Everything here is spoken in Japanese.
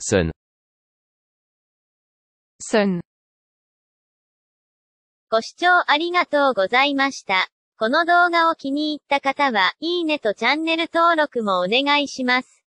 Sun. Sun. ご視聴ありがとうございました。この動画を気に入った方は、いいねとチャンネル登録もお願いします。